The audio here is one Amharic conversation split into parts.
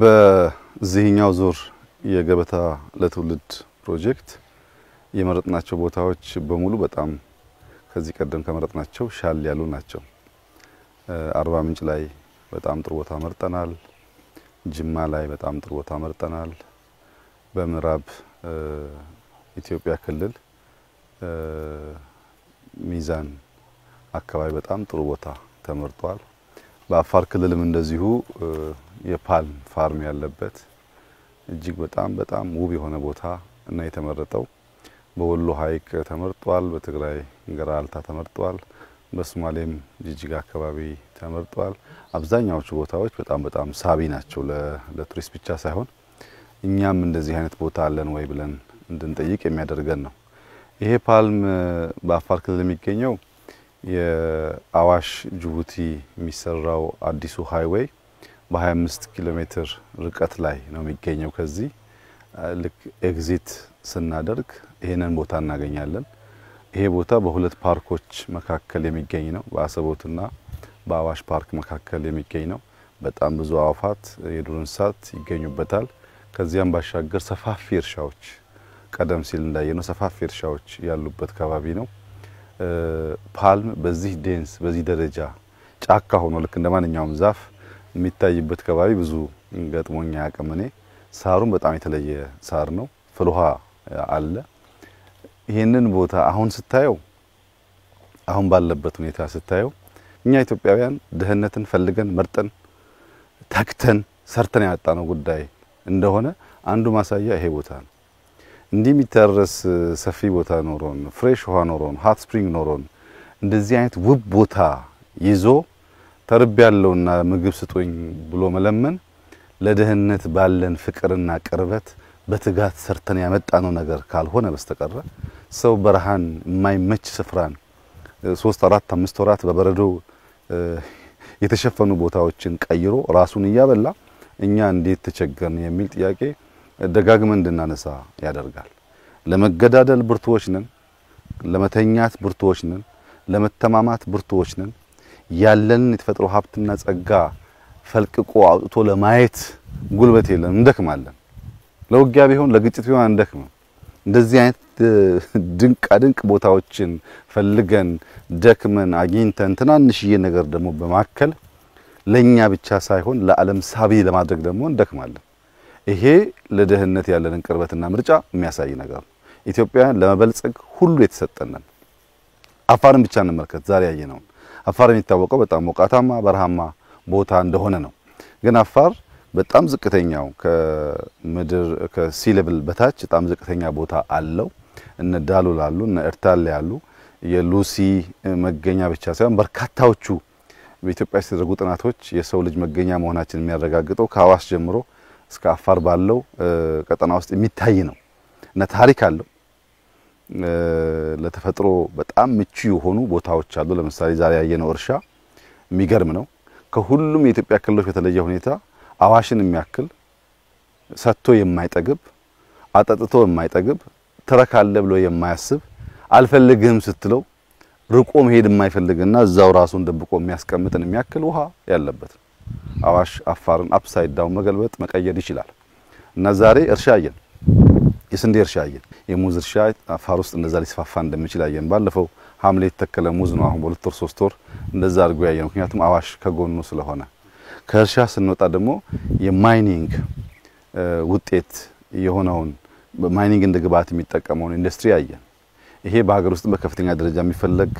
በዚህኛው ዙር የገበታ ለትውልድ ፕሮጀክት የመረጥናቸው ቦታዎች በሙሉ በጣም ከዚህ ቀደም ከመረጥናቸው ሻል ያሉ ናቸው። አርባ ምንጭ ላይ በጣም ጥሩ ቦታ መርጠናል። ጅማ ላይ በጣም ጥሩ ቦታ መርጠናል። በምዕራብ ኢትዮጵያ ክልል ሚዛን አካባቢ በጣም ጥሩ ቦታ ተመርጧል። በአፋር ክልልም እንደዚሁ የፓልም ፋርም ያለበት እጅግ በጣም በጣም ውብ የሆነ ቦታ እና የተመረጠው በወሎ ሐይቅ ተመርጧል። በትግራይ ገራልታ ተመርጧል። በሶማሌም ጅጅጋ አካባቢ ተመርጧል። አብዛኛዎቹ ቦታዎች በጣም በጣም ሳቢ ናቸው ለቱሪስት ብቻ ሳይሆን እኛም እንደዚህ አይነት ቦታ አለን ወይ ብለን እንድንጠይቅ የሚያደርገን ነው። ይሄ ፓልም በአፋር ክልል የሚገኘው የአዋሽ ጅቡቲ የሚሰራው አዲሱ ሃይዌይ በ25 ኪሎ ሜትር ርቀት ላይ ነው የሚገኘው። ከዚህ ልክ ኤግዚት ስናደርግ ይህንን ቦታ እናገኛለን። ይሄ ቦታ በሁለት ፓርኮች መካከል የሚገኝ ነው። በአሰቦትና በአዋሽ ፓርክ መካከል የሚገኝ ነው። በጣም ብዙ አዋፋት፣ የዱር እንስሳት ይገኙበታል። ከዚያም ባሻገር ሰፋፊ እርሻዎች ቀደም ሲል እንዳየነው ሰፋፊ እርሻዎች ያሉበት ከባቢ ነው። ፓልም በዚህ ዴንስ በዚህ ደረጃ ጫካ ሆኖ ልክ እንደ ማንኛውም ዛፍ የሚታይበት ከባቢ ብዙ ገጥሞኛ ያቅም እኔ ሳሩም በጣም የተለየ ሳር ነው። ፍል ውሃ አለ። ይሄንን ቦታ አሁን ስታየው አሁን ባለበት ሁኔታ ስታየው እኛ ኢትዮጵያውያን ድህነትን ፈልገን መርጠን ተክተን ሰርተን ያጣነው ጉዳይ እንደሆነ አንዱ ማሳያ ይሄ ቦታ ነው። እንዲህ የሚታረስ ሰፊ ቦታ ኖሮን ፍሬሽ ውሃ ኖሮን ሀት ስፕሪንግ ኖሮን እንደዚህ አይነት ውብ ቦታ ይዞ ተርብ ያለውና ምግብ ስጡኝ ብሎ መለመን ለድህነት ባለን ፍቅርና ቅርበት በትጋት ሰርተን ያመጣነው ነገር ካልሆነ በስተቀረ ሰው በረሃን የማይመች ስፍራን ሶስት አራት አምስት ወራት በበረዶ የተሸፈኑ ቦታዎችን ቀይሮ ራሱን እያበላ እኛ እንዴት ተቸገርን የሚል ጥያቄ ደጋግመን እንድናነሳ ያደርጋል። ለመገዳደል ብርቱዎች ነን፣ ለመተኛት ብርቱዎች ነን፣ ለመተማማት ብርቱዎች ነን። ያለንን የተፈጥሮ ሀብትና ጸጋ ፈልቅቆ አውጥቶ ለማየት ጉልበት የለን፣ እንደክማለን። ለውጊያ ቢሆን ለግጭት ቢሆን አንደክም። እንደዚህ አይነት ድንቃ ድንቅ ቦታዎችን ፈልገን ደክመን አግኝተን ትናንሽዬ ነገር ደግሞ በማከል ለኛ ብቻ ሳይሆን ለዓለም ሳቢ ለማድረግ ደግሞ እንደክማለን። ይሄ ለደህንነት ያለንን ቅርበትና ምርጫ የሚያሳይ ነገር ነው። ኢትዮጵያውያን ለመበልጸግ ሁሉ የተሰጠነን። አፋርን ብቻ እንመልከት። ዛሬ ያየነውን አፋር የሚታወቀው በጣም ሞቃታማ በረሃማ ቦታ እንደሆነ ነው። ግን አፋር በጣም ዝቅተኛው ከምድር ከሲሌብል በታች በጣም ዝቅተኛ ቦታ አለው። እነ ዳሎል አሉ፣ እነ ኤርታሌ ያሉ የሉሲ መገኛ ብቻ ሳይሆን በርካታዎቹ በኢትዮጵያ የተደረጉ ጥናቶች የሰው ልጅ መገኛ መሆናችን የሚያረጋግጠው ከአዋስ ጀምሮ እስከ አፋር ባለው ቀጠና ውስጥ የሚታይ ነው እና ታሪክ አለው። ለተፈጥሮ በጣም ምቹ የሆኑ ቦታዎች አሉ። ለምሳሌ ዛሬ ያየነው እርሻ የሚገርም ነው። ከሁሉም የኢትዮጵያ ክልሎች በተለየ ሁኔታ አዋሽን የሚያክል ሰጥቶ የማይጠግብ አጠጥቶ የማይጠግብ ትረካለ ብሎ የማያስብ አልፈልግህም ስትለው ርቆ መሄድ የማይፈልግና እዛው ራሱን ደብቆ የሚያስቀምጥን የሚያክል ውሃ ያለበት አዋሽ አፋርን አፕሳይድ ዳውን መገልበጥ መቀየር ይችላል። እና ዛሬ እርሻ አየን፣ የስንዴ እርሻ አየን፣ የሙዝ እርሻ አፋር ውስጥ እንደዛ ሊስፋፋ እንደሚችል አየን። ባለፈው ሐምሌ የተተከለ ሙዝ ነው አሁን በሁለት ወር ሶስት ወር እንደዛ አድርጎ ያየን። ምክንያቱም አዋሽ ከጎኑ ስለሆነ ከእርሻ ስንወጣ ደግሞ የማይኒንግ ውጤት የሆነውን ማይኒንግ እንደ ግብዓት የሚጠቀመውን ኢንዱስትሪ አየን። ይሄ በሀገር ውስጥ በከፍተኛ ደረጃ የሚፈለግ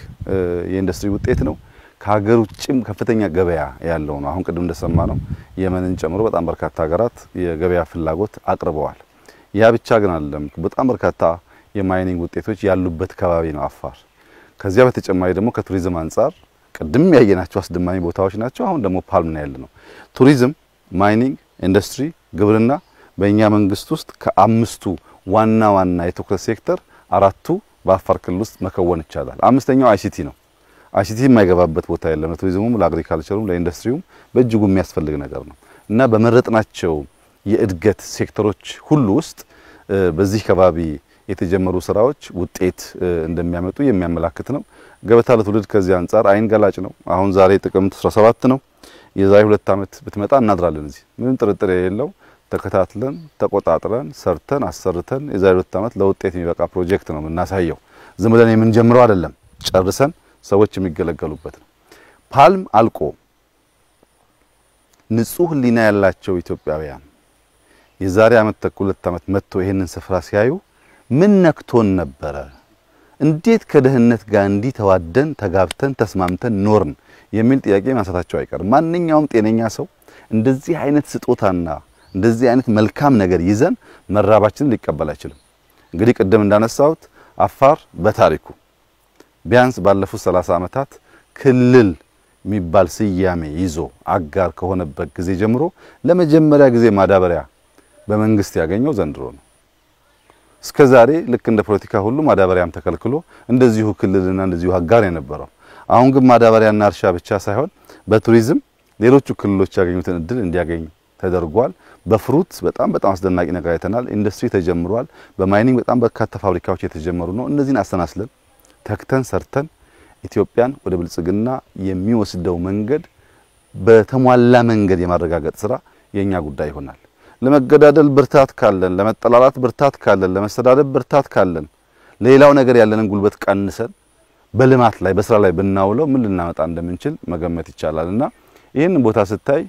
የኢንዱስትሪ ውጤት ነው። ከሀገር ውጭም ከፍተኛ ገበያ ያለው ነው። አሁን ቅድም እንደሰማ ነው የመንን ጨምሮ በጣም በርካታ ሀገራት የገበያ ፍላጎት አቅርበዋል። ያ ብቻ ግን አይደለም። በጣም በርካታ የማይኒንግ ውጤቶች ያሉበት ከባቢ ነው አፋር። ከዚያ በተጨማሪ ደግሞ ከቱሪዝም አንጻር ቅድም ያየናቸው አስደማሚ ቦታዎች ናቸው። አሁን ደግሞ ፓልም ነው ያለነው። ቱሪዝም፣ ማይኒንግ፣ ኢንዱስትሪ፣ ግብርና በእኛ መንግስት ውስጥ ከአምስቱ ዋና ዋና የትኩረት ሴክተር አራቱ በአፋር ክልል ውስጥ መከወን ይቻላል። አምስተኛው አይሲቲ ነው። አይሲቲ የማይገባበት ቦታ የለም። ለቱሪዝሙም፣ ለአግሪካልቸሩም፣ ለኢንዱስትሪውም በእጅጉ የሚያስፈልግ ነገር ነው እና በመረጥናቸው የእድገት ሴክተሮች ሁሉ ውስጥ በዚህ ከባቢ የተጀመሩ ስራዎች ውጤት እንደሚያመጡ የሚያመላክት ነው። ገበታ ለትውልድ ከዚህ አንጻር አይን ገላጭ ነው። አሁን ዛሬ ጥቅምት 17 ነው። የዛሬ ሁለት ዓመት ብትመጣ እናድራለን እዚህ ምንም ጥርጥር የሌለው ተከታትለን ተቆጣጥረን ሰርተን አሰርተን የዛሬ ሁለት ዓመት ለውጤት የሚበቃ ፕሮጀክት ነው የምናሳየው። ዝም ብለን የምንጀምረው አይደለም፣ ጨርሰን ሰዎች የሚገለገሉበት ነው። ፓልም አልቆ ንጹህ ሕሊና ያላቸው ኢትዮጵያውያን የዛሬ ዓመት ተኩል ሁለት ዓመት መጥቶ ይሄንን ስፍራ ሲያዩ ምን ነክቶን ነበረ? እንዴት ከድህነት ጋር እንዲህ ተዋደን ተጋብተን ተስማምተን ኖርን የሚል ጥያቄ ማንሳታቸው አይቀርም። ማንኛውም ጤነኛ ሰው እንደዚህ አይነት ስጦታና እንደዚህ አይነት መልካም ነገር ይዘን መራባችንን ሊቀበል አይችልም። እንግዲህ ቅድም እንዳነሳሁት አፋር በታሪኩ ቢያንስ ባለፉት 30 ዓመታት ክልል የሚባል ስያሜ ይዞ አጋር ከሆነበት ጊዜ ጀምሮ ለመጀመሪያ ጊዜ ማዳበሪያ በመንግስት ያገኘው ዘንድሮ ነው። እስከ ዛሬ ልክ እንደ ፖለቲካ ሁሉ ማዳበሪያም ተከልክሎ እንደዚሁ ክልልና እንደዚሁ አጋር የነበረው አሁን ግን ማዳበሪያና እርሻ ብቻ ሳይሆን በቱሪዝም ሌሎቹ ክልሎች ያገኙትን እድል እንዲያገኝ ተደርጓል። በፍሩት በጣም በጣም አስደናቂ ነገር አይተናል። ኢንዱስትሪ ተጀምሯል። በማይኒንግ በጣም በርካታ ፋብሪካዎች የተጀመሩ ነው። እነዚህን አሰናስለን ተክተን ሰርተን ኢትዮጵያን ወደ ብልጽግና የሚወስደው መንገድ በተሟላ መንገድ የማረጋገጥ ስራ የኛ ጉዳይ ይሆናል። ለመገዳደል ብርታት ካለን፣ ለመጠላላት ብርታት ካለን፣ ለመሰዳደብ ብርታት ካለን፣ ሌላው ነገር ያለንን ጉልበት ቀንሰን በልማት ላይ በስራ ላይ ብናውለው ምን ልናመጣ እንደምንችል መገመት ይቻላል እና ይህንን ቦታ ስታይ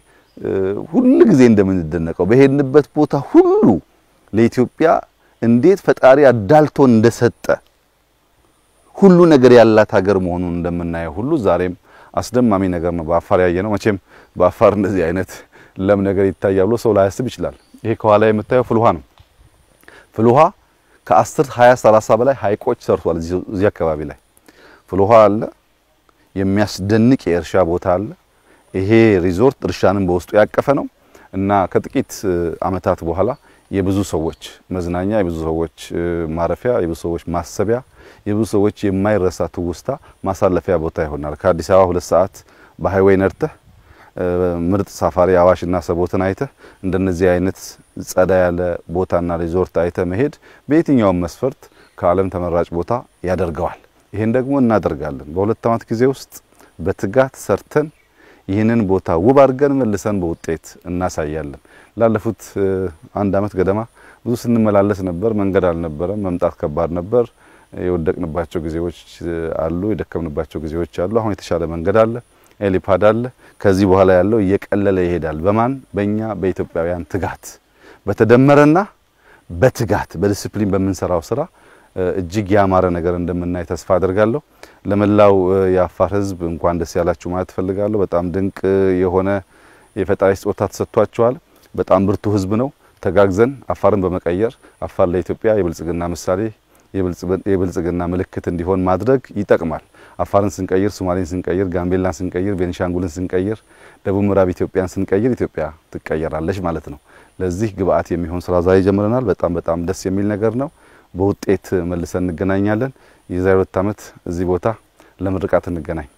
ሁል ጊዜ እንደምንደነቀው በሄድንበት ቦታ ሁሉ ለኢትዮጵያ እንዴት ፈጣሪ አዳልቶ እንደሰጠ ሁሉ ነገር ያላት ሀገር መሆኑን እንደምናየው ሁሉ ዛሬም አስደማሚ ነገር ነው በአፋር ያየ ነው። መቼም በአፋር እንደዚህ አይነት ለም ነገር ይታያል ብሎ ሰው ላያስብ ይችላል። ይሄ ከኋላ የምታየው ፍልውሃ ነው። ፍልውሃ ከ10 20 30 በላይ ሀይቆች ሰርቷል። እዚህ አካባቢ ላይ ፍልውሃ አለ። የሚያስደንቅ የእርሻ ቦታ አለ። ይሄ ሪዞርት እርሻንም በውስጡ ያቀፈ ነው እና ከጥቂት አመታት በኋላ የብዙ ሰዎች መዝናኛ፣ የብዙ ሰዎች ማረፊያ፣ የብዙ ሰዎች ማሰቢያ፣ የብዙ ሰዎች የማይረሳ ትውስታ ማሳለፊያ ቦታ ይሆናል። ከአዲስ አበባ ሁለት ሰዓት በሃይዌይ ነርተህ ምርጥ ሳፋሪ አዋሽና ሰቦትን አይተህ እንደነዚህ አይነት ጸዳ ያለ ቦታና ሪዞርት አይተህ መሄድ በየትኛውም መስፈርት ከዓለም ተመራጭ ቦታ ያደርገዋል። ይህን ደግሞ እናደርጋለን። በሁለት ዓመት ጊዜ ውስጥ በትጋት ሰርተን ይህንን ቦታ ውብ አድርገን መልሰን በውጤት እናሳያለን። ላለፉት አንድ ዓመት ገደማ ብዙ ስንመላለስ ነበር። መንገድ አልነበረም። መምጣት ከባድ ነበር። የወደቅንባቸው ጊዜዎች አሉ። የደከምንባቸው ጊዜዎች አሉ። አሁን የተሻለ መንገድ አለ። ኤሊፓድ አለ። ከዚህ በኋላ ያለው እየቀለለ ይሄዳል። በማን በእኛ በኢትዮጵያውያን ትጋት በተደመረና በትጋት በዲሲፕሊን በምንሰራው ስራ እጅግ ያማረ ነገር እንደምናይ ተስፋ አድርጋለሁ። ለመላው የአፋር ህዝብ እንኳን ደስ ያላችሁ ማለት ፈልጋለሁ በጣም ድንቅ የሆነ የፈጣሪ ስጦታ ተሰጥቷቸዋል። በጣም ብርቱ ህዝብ ነው። ተጋግዘን አፋርን በመቀየር አፋር ለኢትዮጵያ የብልጽግና ምሳሌ የብልጽግና ምልክት እንዲሆን ማድረግ ይጠቅማል። አፋርን ስንቀይር፣ ሶማሌን ስንቀይር፣ ጋምቤላን ስንቀይር፣ ቤንሻንጉልን ስንቀይር፣ ደቡብ ምዕራብ ኢትዮጵያን ስንቀይር ኢትዮጵያ ትቀየራለች ማለት ነው። ለዚህ ግብአት የሚሆን ስራ ዛሬ ጀምረናል። በጣም በጣም ደስ የሚል ነገር ነው። በውጤት መልሰን እንገናኛለን። የዛሬ ሁለት ዓመት እዚህ ቦታ ለምርቃት እንገናኝ።